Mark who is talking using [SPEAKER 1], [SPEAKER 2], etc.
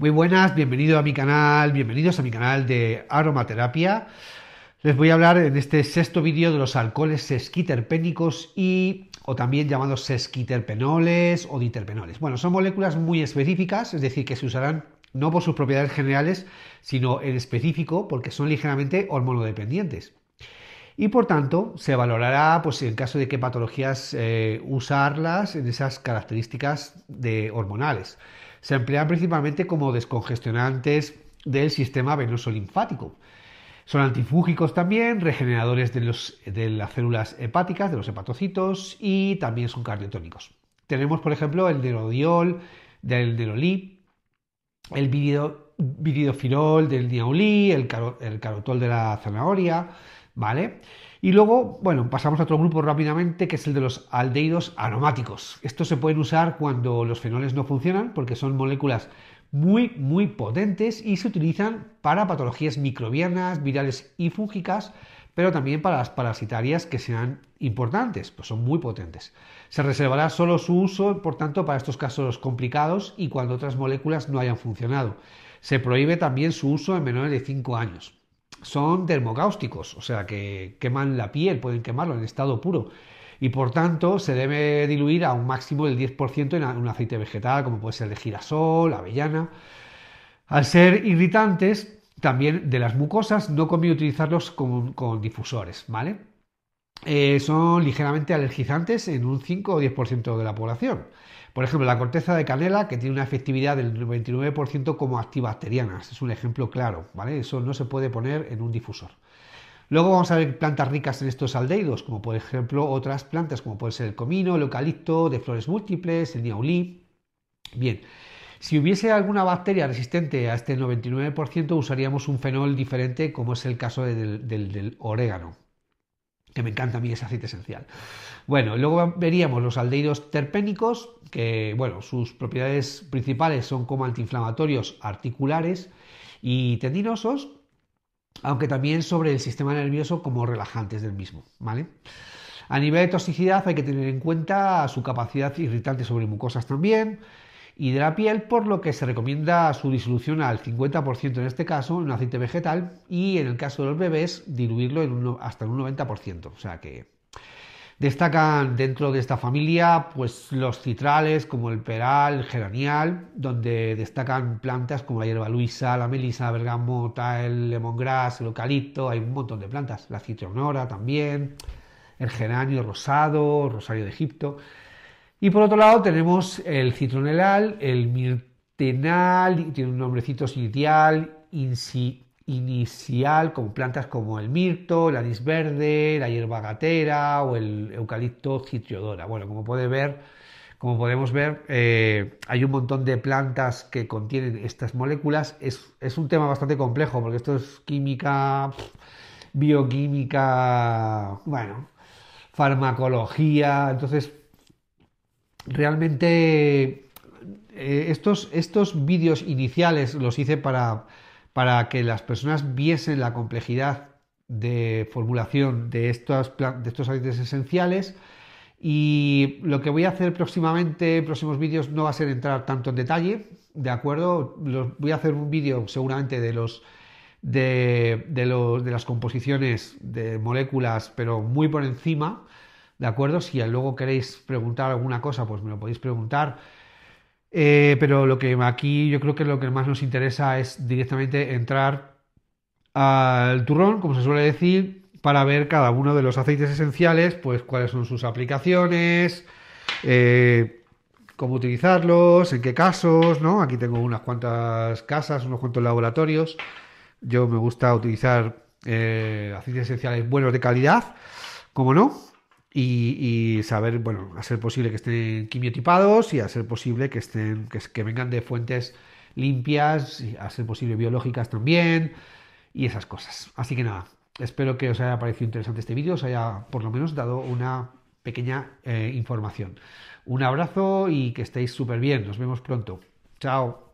[SPEAKER 1] Muy buenas, bienvenido a mi canal, bienvenidos a mi canal de aromaterapia. Les voy a hablar en este sexto vídeo de los alcoholes esquiterpénicos y o también llamados sesquiterpenoles o diterpenoles. Bueno, son moléculas muy específicas, es decir, que se usarán no por sus propiedades generales, sino en específico porque son ligeramente hormonodependientes y por tanto se valorará pues en caso de qué patologías eh, usarlas en esas características de hormonales se emplean principalmente como descongestionantes del sistema venoso linfático. Son antifúgicos también, regeneradores de, las células hepáticas, de los hepatocitos y también son cardiotónicos. Tenemos, por ejemplo, el derodiol, del nerolí, el, viridofilol del diaulí, el, carotol de la zanahoria, ¿vale? Y luego, bueno, pasamos a otro grupo rápidamente, que es el de los aldehídos aromáticos. Estos se pueden usar cuando los fenoles no funcionan, porque son moléculas muy, muy potentes y se utilizan para patologías microbianas, virales y fúngicas, pero también para las parasitarias que sean importantes, pues son muy potentes. Se reservará solo su uso, por tanto, para estos casos complicados y cuando otras moléculas no hayan funcionado. Se prohíbe también su uso en menores de 5 años. Son termogáusticos, o sea que queman la piel, pueden quemarlo en estado puro y por tanto se debe diluir a un máximo del 10% en un aceite vegetal, como puede ser de girasol, avellana. Al ser irritantes, también de las mucosas no conviene utilizarlos con, difusores, ¿vale? Eh, son ligeramente alergizantes en un 5 o 10% de la población. Por ejemplo, la corteza de canela, que tiene una efectividad del 99% como antibacterianas, es un ejemplo claro, ¿vale? Eso no se puede poner en un difusor. Luego vamos a ver plantas ricas en estos aldeidos como por ejemplo otras plantas como puede ser el comino, el eucalipto, de flores múltiples, el niaulí. Bien, si hubiese alguna bacteria resistente a este 99%, usaríamos un fenol diferente, como es el caso del, orégano que me encanta a mí ese aceite esencial. Bueno, luego veríamos los aldehídos terpénicos, que bueno, sus propiedades principales son como antiinflamatorios articulares y tendinosos, aunque también sobre el sistema nervioso como relajantes del mismo, ¿vale? A nivel de toxicidad hay que tener en cuenta su capacidad irritante sobre mucosas también, y de la piel, por lo que se recomienda su disolución al 50% en este caso, en un aceite vegetal, y en el caso de los bebés, diluirlo en hasta en un 90%. O sea que destacan dentro de esta familia pues, los citrales como el peral, el geranial, donde destacan plantas como la hierba luisa, la melisa, bergamota, el lemongrass, el eucalipto, hay un montón de plantas, la citronora también, el geranio rosado, rosario de Egipto. Y por otro lado tenemos el citronelal, el mirtenal, tiene un nombrecito sitial, inicial, con plantas como el mirto, el anís verde, la hierba gatera o el eucalipto citriodora. Bueno, como puede ver, como podemos ver, eh, hay un montón de plantas que contienen estas moléculas. Es, es un tema bastante complejo porque esto es química, bioquímica, bueno, farmacología. Entonces, realmente eh, estos, vídeos iniciales los hice para, que las personas viesen la complejidad de formulación de, de estos aceites esenciales. Y lo que voy a hacer próximamente, en próximos vídeos, no va a ser entrar tanto en detalle, ¿de acuerdo? voy a hacer un vídeo seguramente de, de las composiciones de moléculas, pero muy por encima, ¿de acuerdo? Si luego queréis preguntar alguna cosa, pues me lo podéis preguntar. Eh, pero lo que aquí yo creo que lo que más nos interesa es directamente entrar al turrón, como se suele decir, para ver cada uno de los aceites esenciales, pues cuáles son sus aplicaciones, eh, cómo utilizarlos, en qué casos, ¿no? Aquí tengo unas cuantas casas, unos cuantos laboratorios. Yo me gusta utilizar eh, aceites esenciales buenos de calidad, como no y, saber, bueno, hacer posible que estén quimiotipados y hacer posible que, estén, que, vengan de fuentes limpias, y hacer posible biológicas también y esas cosas. Así que nada, espero que os haya parecido interesante este vídeo, os haya por lo menos dado una pequeña eh, información. Un abrazo y que estéis súper bien. Nos vemos pronto. Chao.